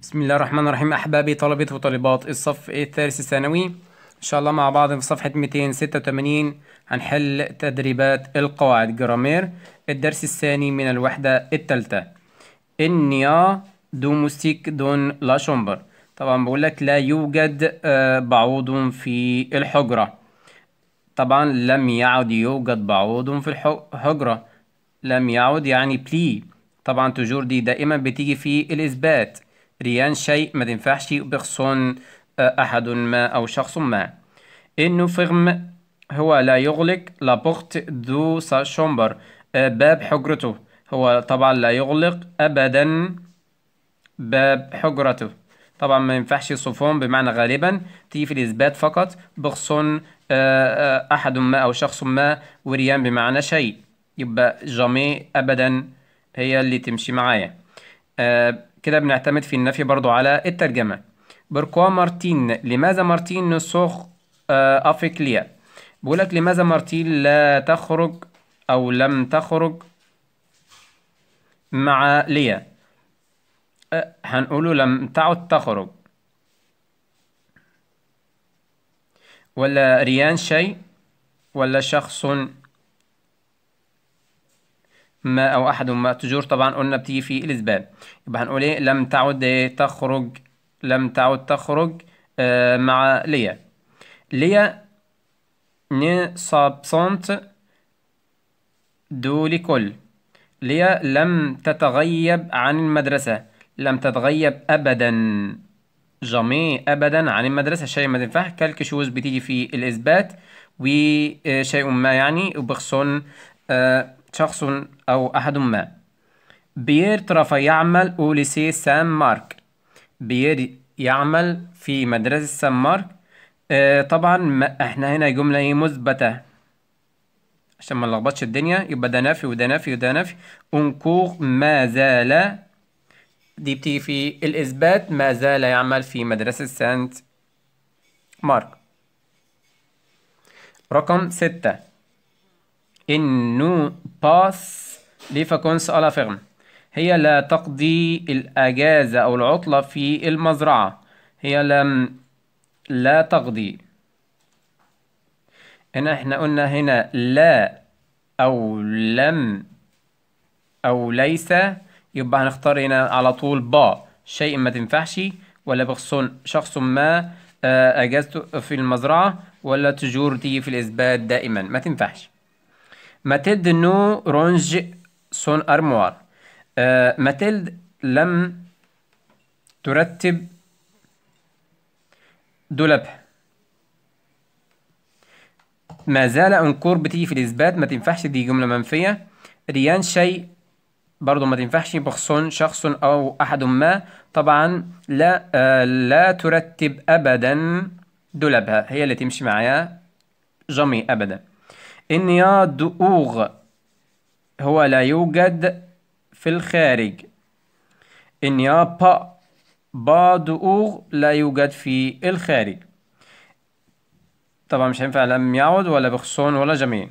بسم الله الرحمن الرحيم أحبابي طلبة وطالبات الصف الثالث الثانوي إن شاء الله مع بعض في صفحة 286 هنحل تدريبات القواعد جرامير الدرس الثاني من الوحدة الثالثة إنيا دوموستيك دون لا شومبر طبعا بقول لك لا يوجد آه، بعوض في الحجرة طبعا لم يعد يوجد بعوض في الحجرة لم يعد يعني بلي طبعا تجور دي دائما بتيجي في الإثبات ريان شيء ما تنفعش بخصون آه، أحد ما أو شخص ما إنه فغم هو لا يغلق لابورت دو سا شومبر آه، باب حجرته هو طبعا لا يغلق أبدا باب حجرته طبعا ما ينفعش صفون بمعنى غالبا تي في الإثبات فقط بخصون آه، أحد ما أو شخص ما وريان بمعنى شيء يبقى جامي أبدا هي اللي تمشي معايا كده بنعتمد في النفي برضو على الترجمة بركوا مارتين لماذا مارتين نسوخ أفريكليا آه، بقولك لماذا مارتين لا تخرج أو لم تخرج مع ليا آه، هنقوله لم تعد تخرج ولا ريان شيء ولا شخص ما أو أحد ما تجور طبعا قلنا بتيجي في الإسباب يبقى هنقول إيه لم تعد تخرج لم تعد تخرج آه، مع ليا ليا سابسونت دو لكل ليا لم تتغيب عن المدرسة لم تتغيب أبدا جامي أبدا عن المدرسة شيء ما تنفع كالك شوز بتيجي في الإثبات وشيء آه، ما يعني وبخصون آه شخص أو أحد ما بيير بيترف يعمل أوليسي سان مارك بيير يعمل في مدرسة سان مارك آه طبعا احنا هنا جملة ايه مثبتة عشان ما نلخبطش الدنيا يبقى ده نفي وده نفي وده نفي انكور ما زال دي بتيجي في الإثبات ما زال يعمل في مدرسة سانت مارك رقم ستة إنه باس لي لفاكونس ألا فيرم هي لا تقضي الأجازة أو العطلة في المزرعة هي لم لا تقضي هنا احنا قلنا هنا لا أو لم أو ليس يبقى هنختار هنا على طول با شيء ما تنفعش ولا بخصون شخص ما آه، أجازته في المزرعة ولا تجور في الإثبات دائما ما تنفعش ماتيلد نو رونج سون أرموار آه، ماتيلد لم ترتب دولابها ما زال انكور بتي في الاثبات ما تنفعش دي جمله منفيه ريان شيء برضه ما تنفعش بخصون شخص او احد ما طبعا لا آه لا ترتب ابدا دولابها هي اللي تمشي معايا جمي ابدا إنيا دؤوغ هو لا يوجد في الخارج إنيا با با دؤوغ لا يوجد في الخارج طبعا مش هينفع لم يعود ولا بخصون ولا جميع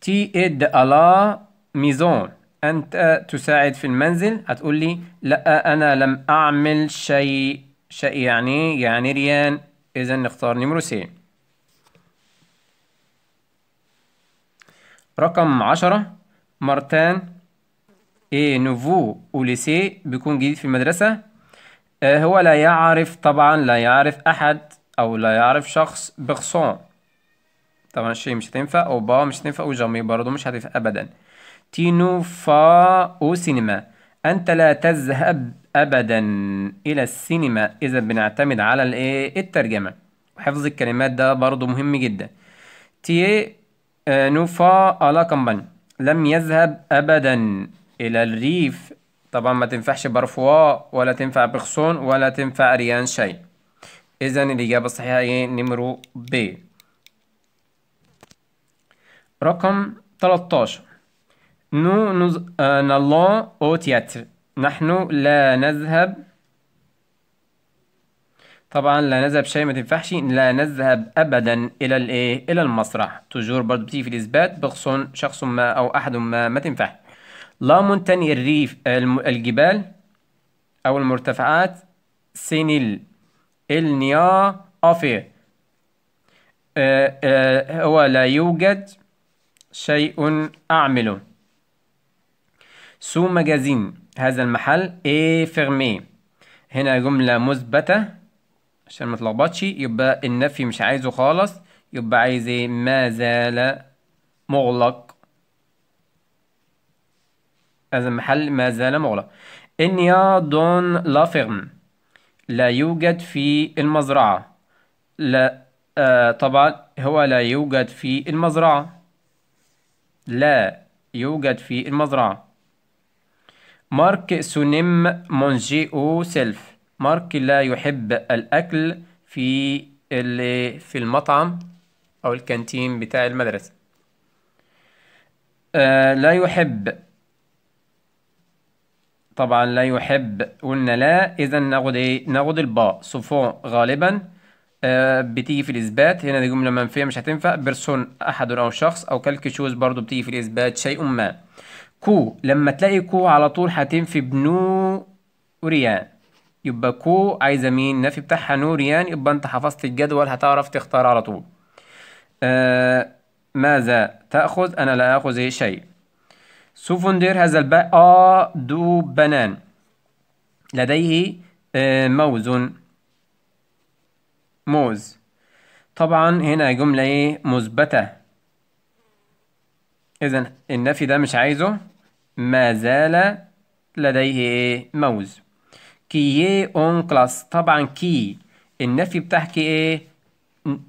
تي إد ألا ميزون أنت تساعد في المنزل هتقول لي لا أنا لم أعمل شيء شيء يعني يعني ريان إذا نختار نمرة سين رقم عشرة مارتان اي نوفو اوليسي بيكون جديد في المدرسة آه، هو لا يعرف طبعا لا يعرف أحد أو لا يعرف شخص بيرسون طبعا شيء مش هتنفع أو با مش هتنفع او جامي برضه مش هتنفع أبدا تينو فا أو سينما أنت لا تذهب أبدا إلى السينما إذا بنعتمد على الترجمة وحفظ الكلمات ده برضه مهم جدا تي آه، نوفا ألاكمبن لم يذهب أبدا إلى الريف طبعا ما تنفعش برفوا ولا تنفع بخصون ولا تنفع ريان شيء إذا الإجابة الصحيحة هي نمرو ب رقم 13 نو نز... آه، نالون أو تياتر نحن لا نذهب طبعا لا نذهب شيء ما تنفعش لا نذهب ابدا الى الايه الى المسرح تجور برضو بتيجي في الاثبات بخصون شخص ما او احد ما ما تنفع لا منتني الريف الجبال او المرتفعات سينيل النيا افي آه آه هو لا يوجد شيء أعمله سو مجازين هذا المحل اي فيرمي هنا جملة مثبتة عشان ما تلخبطش يبقى النفي مش عايزه خالص يبقى عايز ايه ما زال مغلق هذا المحل ما زال مغلق دون لا فيرم لا يوجد في المزرعة لا آه طبعا هو لا يوجد في المزرعة لا يوجد في المزرعة مارك سونيم مونجي او سيلف مارك لا يحب الأكل في اللي في المطعم أو الكانتين بتاع المدرسة آه لا يحب طبعا لا يحب قلنا لا إذا ناخد إيه ناخد الباء سوفون غالبا آه بتيجي في الإثبات هنا دي جملة منفية مش هتنفع بيرسون أحد أو شخص أو شوز برضو بتيجي في الإثبات شيء ما كو لما تلاقي كو على طول هتنفي بنو وريان يبقى كو عايزه مين النفي بتاعها نوريان يعني. يبقى انت حفظت الجدول هتعرف تختار على طول آه ماذا تأخذ أنا لا آخذ أي شيء سوفوندير هذا الباء آه دو بنان لديه آه موز موز طبعا هنا جملة ايه مثبتة إذا النفي ده مش عايزه ما زال لديه ايه موز كي إيه اون كلاس طبعا كي النفي بتحكي ايه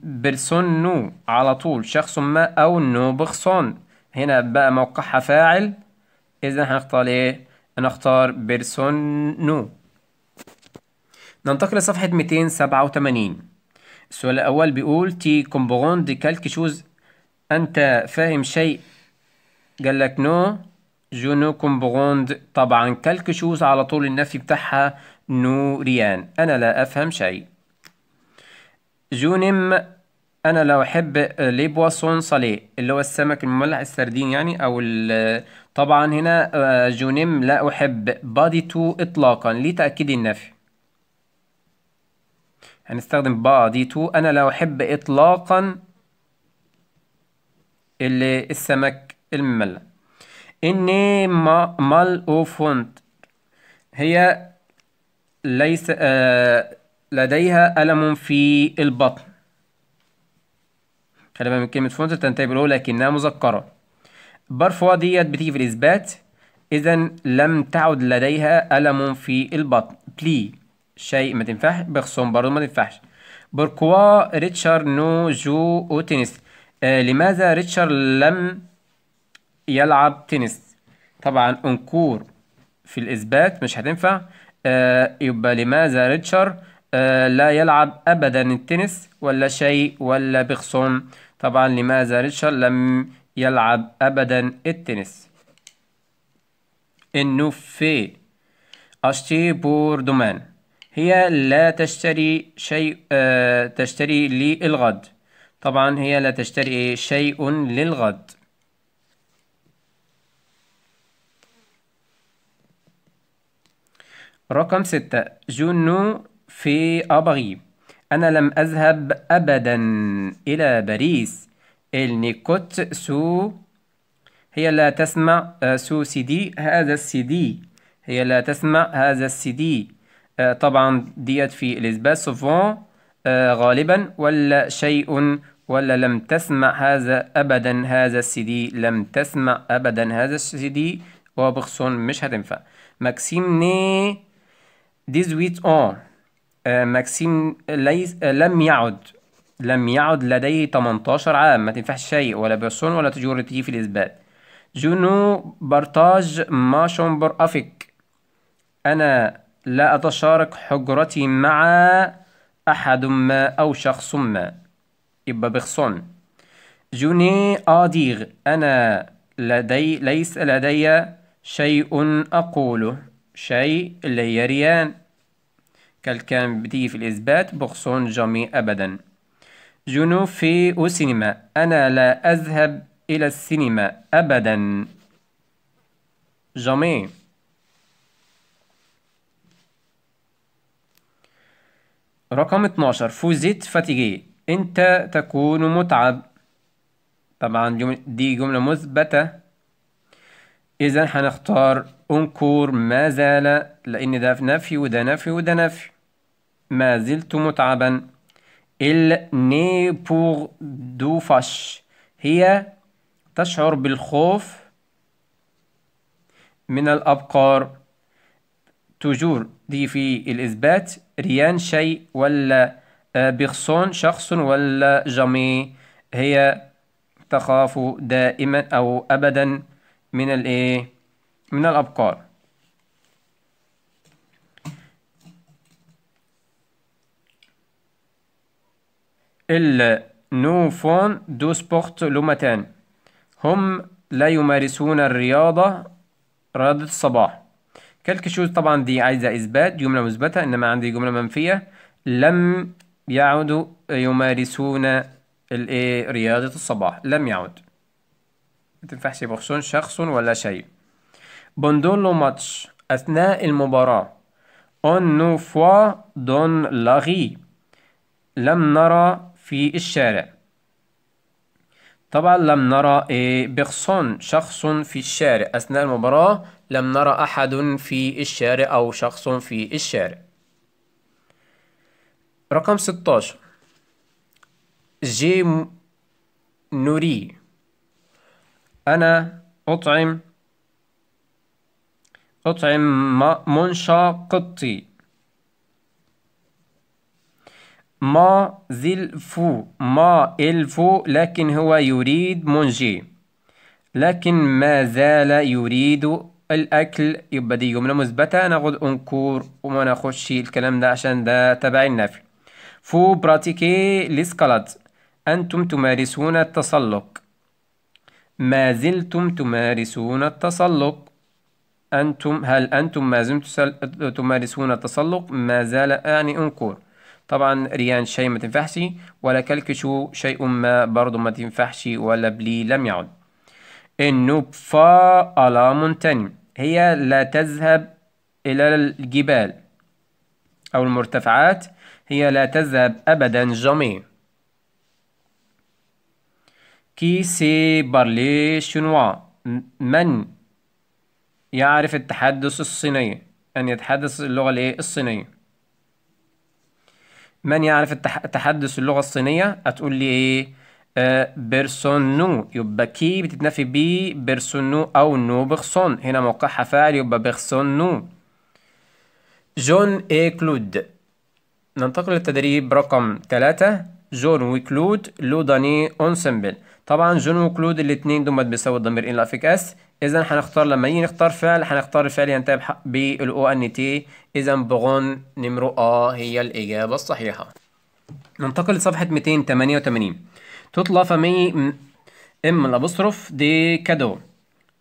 بيرسون نو على طول شخص ما او نو بخصون هنا بقى موقعها فاعل اذا هنختار ايه نختار بيرسون نو ننتقل لصفحة 287 السؤال الأول بيقول تي كومبغون دي كالك شوز أنت فاهم شيء قال لك نو جونو كومبغوند طبعا كالك شوز على طول النفي بتاعها نوريان أنا لا أفهم شيء جونيم أنا لا أحب لي بواسون صلي اللي هو السمك المملح السردين يعني أو طبعا هنا آه، جونيم لا أحب بادي تو إطلاقا لتأكيد النفي هنستخدم بادي تو أنا لا أحب إطلاقا اللي السمك المملح إني مال أو فونت هي ليس آه لديها ألم في البطن خلي بالك من كلمة فونتر تنتهي بالأو لكنها مذكرة برفوا ديت بتيجي في الإثبات إذا لم تعد لديها ألم في البطن بلي شيء ما تنفعش بخصوم برضه ما تنفعش بركوا ريتشار نو جو أو تنس آه لماذا ريتشار لم يلعب تنس طبعا أنكور في الإثبات مش هتنفع آه، يبقى لماذا ريتشارد آه، لا يلعب أبدا التنس ولا شيء ولا بخصوم طبعا لماذا ريتشارد لم يلعب أبدا التنس إنه في أشتي بوردومان هي لا تشتري شيء آه، تشتري للغد طبعا هي لا تشتري شيء للغد رقم ستة جونو في أبغي أنا لم أذهب أبدا إلى باريس النيكوت سو هي لا تسمع آه، سو سي دي هذا السي دي هي لا تسمع هذا السي دي آه، طبعا ديت في الإسباس سوفون آه، غالبا ولا شيء ولا لم تسمع هذا أبدا هذا السي دي لم تسمع أبدا هذا السي دي وبخصون مش هتنفع ماكسيم ني 18 اون آه، ماكسيم ليس آه، لم يعد لم يعد لديه 18 عام ما تنفعش شيء ولا بيرسون ولا تجورتي في الإثبات جونو برتاج ما شومبر افيك أنا لا أتشارك حجرتي مع أحد ما أو شخص ما يبقى بخصون جوني آديغ أنا لدي ليس لدي شيء أقوله شيء اللي هي ريان كالكان بدي في الإثبات بخصون جمي أبدا جنو في سينما أنا لا أذهب إلى السينما أبدا جمي رقم 12 فوزيت فاتيجي أنت تكون متعب طبعا دي جملة مثبتة إذا هنختار أنكر ما زال لأن ده نفي وده نفي وده نفي ما زلت متعبا il n'est pour دو فش هي تشعر بالخوف من الأبقار تجور دي في الإثبات ريان شيء ولا آه، بيخصون شخص ولا جميع هي تخاف دائما أو أبدا من الإيه من الأبقار إلا نوفون دو سبورت لومتان هم لا يمارسون الرياضة رياضة الصباح كلك شوز طبعا دي عايزة إثبات جملة مثبتة إنما عندي جملة منفية لم يعدوا يمارسون رياضة الصباح لم يعد متنفعش يبخشون شخص ولا شيء pendant ماتش أثناء المباراة أون نو فوا دون لاغي لم نرى في الشارع طبعا لم نرى بيرسون شخص في الشارع أثناء المباراة لم نرى أحد في الشارع أو شخص في الشارع رقم 16 جي نوري أنا أطعم أطعم منشاقتي ما زلفو ما إلفو لكن هو يريد منجي لكن ما زال يريد الأكل يبقى دي جملة مثبتة نقول أنكور وما نخش الكلام ده عشان ده تبع النفي فو براتيكي لسكالات أنتم تمارسون التسلق ما زلتم تمارسون التسلق أنتم هل أنتم ما زلتم تمارسون التسلق ما زال يعني أنكر طبعا ريان شيء ما تنفحشي ولا كلكشو شيء ما برضه ما تنفحشي ولا بلي لم يعد النوب فا ألا منتنم هي لا تذهب إلى الجبال أو المرتفعات هي لا تذهب أبدا جميع كي سي بارلي شنوا من يعرف التحدث الصيني أن يتحدث اللغة الإيه الصينية من يعرف التحدث اللغة الصينية هتقول لي إيه آه، بيرسون نو يبقى كي بتتنفي بي بيرسون نو أو نو بيرسون هنا موقعها فاعل يبقى بيرسون نو جون إيه كلود ننتقل للتدريب رقم ثلاثة جون وكلود لوداني اونسمبل طبعا جون وكلود الاثنين دول بيساوي الضمير ان لافيك اس اذا هنختار لما يجي نختار فعل هنختار الفعل ينتهي بالاو ان تي اذا بغون نمرو اه هي الاجابه الصحيحه ننتقل لصفحه 288 تطلع فمي ام الابوستروف دي كادو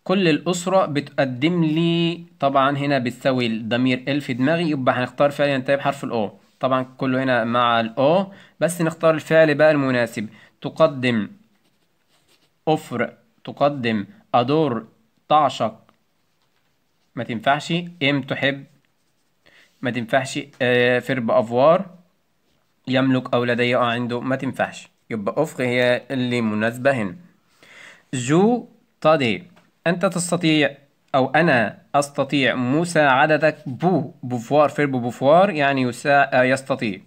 كل الأسرة بتقدم لي طبعا هنا بتساوي الضمير ال في دماغي يبقى هنختار فعل ينتهي بحرف الأو طبعا كله هنا مع الأو بس نختار الفعل بقى المناسب تقدم أفر تقدم أدور تعشق ما تنفعش إم تحب ما تنفعش آه، فر بأفوار أفوار يملك أو لدي أو عنده ما تنفعش يبقى أفق هي اللي مناسبة هنا جو تدي أنت تستطيع أو أنا أستطيع مساعدتك بو بوفوار فيرب بوفوار يعني يسا... آه، يستطيع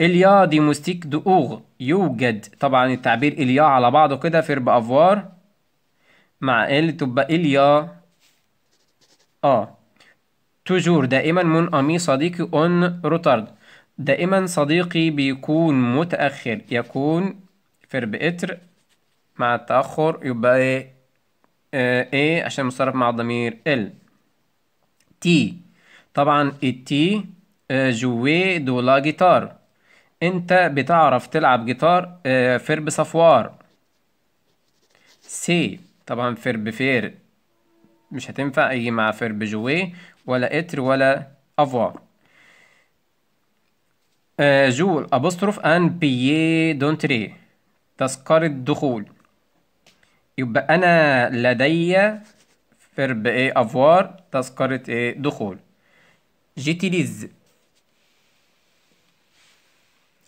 إليا دي موستيك دو أوغ يوجد طبعا التعبير إليا على بعضه كده فيرب أفوار مع إل تبقى إليا آه توجور دائما من أمي صديقي أون روتارد دائما صديقي بيكون متأخر يكون فيرب إتر مع التأخر يبقى إيه آه، A عشان مصرف مع الضمير L تي طبعا التي آه، جوي دولا جيتار انت بتعرف تلعب جيتار آه، فرب صفوار سي طبعا فرب فير مش هتنفع يجي مع فرب جوي ولا اتر ولا افوار جول ابوستروف ان بيي دونتري تذكرة دخول يبقى أنا لدي فرب إيه أفوار تذكرة إيه دخول جيتيليز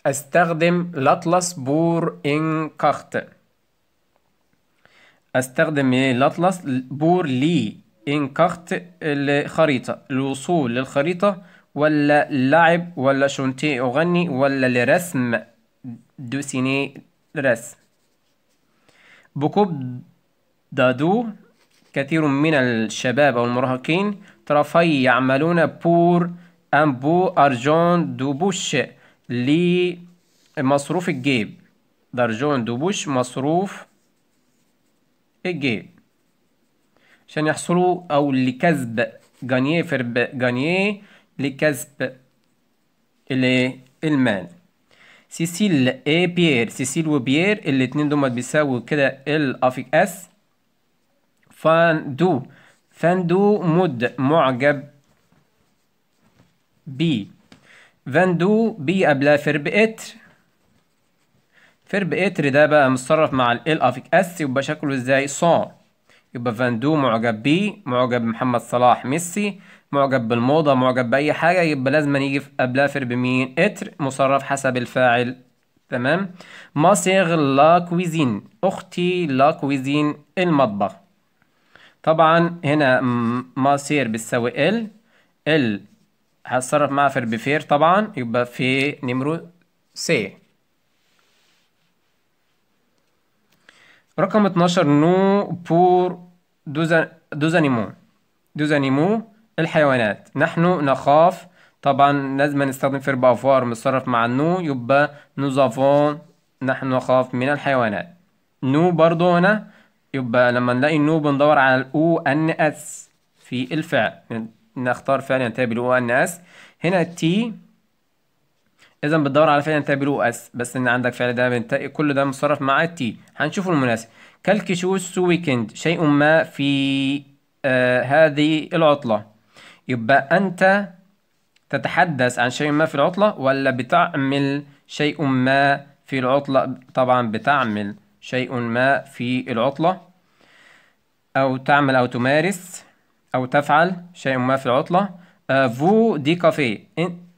أستخدم لاتلس بور إن كاخت أستخدم إيه لاتلس بور لي إن كاخت الخريطة الوصول للخريطة ولا لعب ولا شونتي أغني ولا لرسم دوسيني رسم دادو كثير من الشباب أو المراهقين طرفي يعملون بور أم بو أرجون دوبوش لمصروف الجيب درجون دوبوش مصروف الجيب عشان يحصلوا أو لكسب جانيه فرب جانيه لكسب المال سيسيل اي بيير سيسيل وبيير الاتنين دول بيساووا كده ال افيك اس فان دو فان دو مد معجب بي فان دو بي قبلها فيرب اتر فيرب اتر ده بقى متصرف مع ال افيك اس يبقى شكله ازاي صار يبقى فاندو معجب بيه معجب محمد صلاح ميسي معجب بالموضة معجب بأي حاجة يبقى لازم يجي قبلها فيرب مين اتر مصرف حسب الفاعل تمام مصيغ لا كويزين أختي لا كويزين المطبخ طبعا هنا مصير بتساوي ال ال هتصرف مع فيرب فير طبعا يبقى في نمرو سي رقم 12 نو بور دوزانيمو دوزانيمو الحيوانات نحن نخاف طبعا لازم نستخدم في بافوار متصرف مع النو يبقى نوزافون نحن نخاف من الحيوانات نو برضو هنا يبقى لما نلاقي نو بندور على الاو ان اس في الفعل نختار فعل ينتهي بالاو ان اس هنا تي اذا بتدور على فعل ينتهي بلو اس بس ان عندك فعل ده بينتهي كل ده مصرف مع التي هنشوفه المناسب كالكشوز تو ويكند شيء ما في آه هذه العطله يبقى انت تتحدث عن شيء ما في العطله ولا بتعمل شيء ما في العطله طبعا بتعمل شيء ما في العطله او تعمل او تمارس او تفعل شيء ما في العطله آه، فو دي كافيه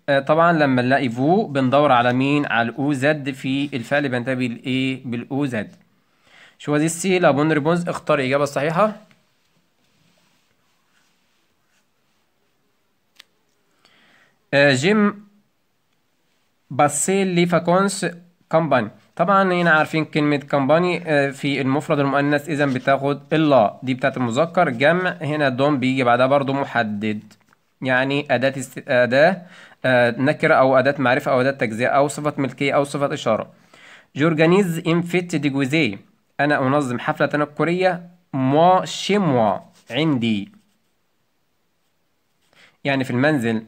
آه، طبعا لما نلاقي فو بندور على مين على الاو زد في الفعل بينتهي بالايه بالاو زد هذه السي لابون ريبونز اختار الاجابه الصحيحه آه، جيم باسيل لي فاكونس كامباني طبعا هنا عارفين كلمة كامباني آه، في المفرد المؤنث إذا بتاخد إلا دي بتاعت المذكر جمع هنا دوم بيجي بعدها برضو محدد يعني أداة أداة نكرة أو أداة معرفة أو أداة تجزئة أو صفة ملكية أو صفة إشارة جورجانيز إن فيت ديجوزي أنا أنظم حفلة تنكرية موا شيموا عندي يعني في المنزل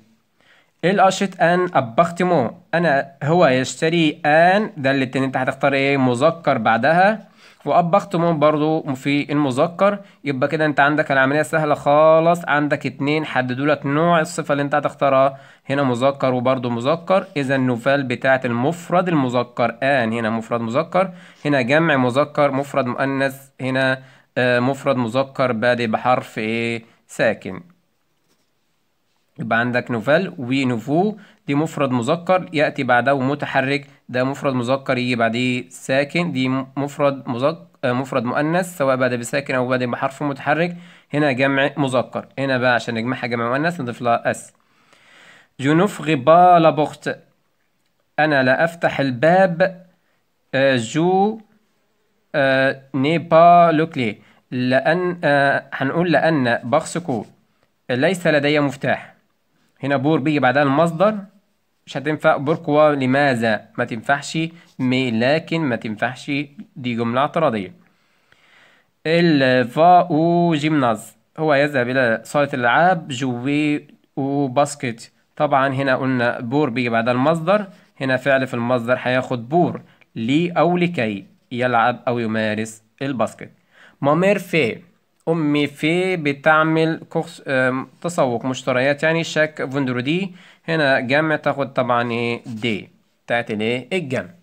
أشيت أن أبختمو أنا هو يشتري أن ده اللي انت هتختار إيه مذكر بعدها واب اختمهم برضو في المذكر يبقى كده انت عندك العمليه سهله خالص عندك اتنين حددوا لك نوع الصفه اللي انت هتختارها هنا مذكر وبرضو مذكر اذا النوفال بتاعه المفرد المذكر ان هنا مفرد مذكر هنا جمع مذكر مفرد مؤنث هنا آه، مفرد مذكر بادئ بحرف ايه ساكن يبقى عندك نوفال ونوفو دي مفرد مذكر يأتي بعده متحرك ده مفرد مذكر يجي بعديه ساكن دي مفرد مذكر آه، مفرد مؤنث سواء بعد بساكن او بعد بحرف متحرك هنا جمع مذكر هنا بقى عشان نجمعها جمع مؤنث نضيف لها اس جنوف غبا لابوخت انا لا افتح الباب آه، جو نيبا آه، لوكلي لان هنقول لان بخسكو ليس لدي مفتاح هنا بور بيجي بعدها المصدر مش هتنفع بوركوا لماذا ما تنفعش مي لكن ما تنفعش دي جملة اعتراضية الفاو جيمناز هو يذهب إلى صالة الألعاب جوي وباسكت طبعا هنا قلنا بور بيجي بعدها المصدر هنا فعل في المصدر هياخد بور لي أو لكي يلعب أو يمارس الباسكت مامير في أمي في بتعمل كورس تسوق مشتريات يعني شاك دي هنا جمع تاخد طبعا إيه دي بتاعت الإيه الجمع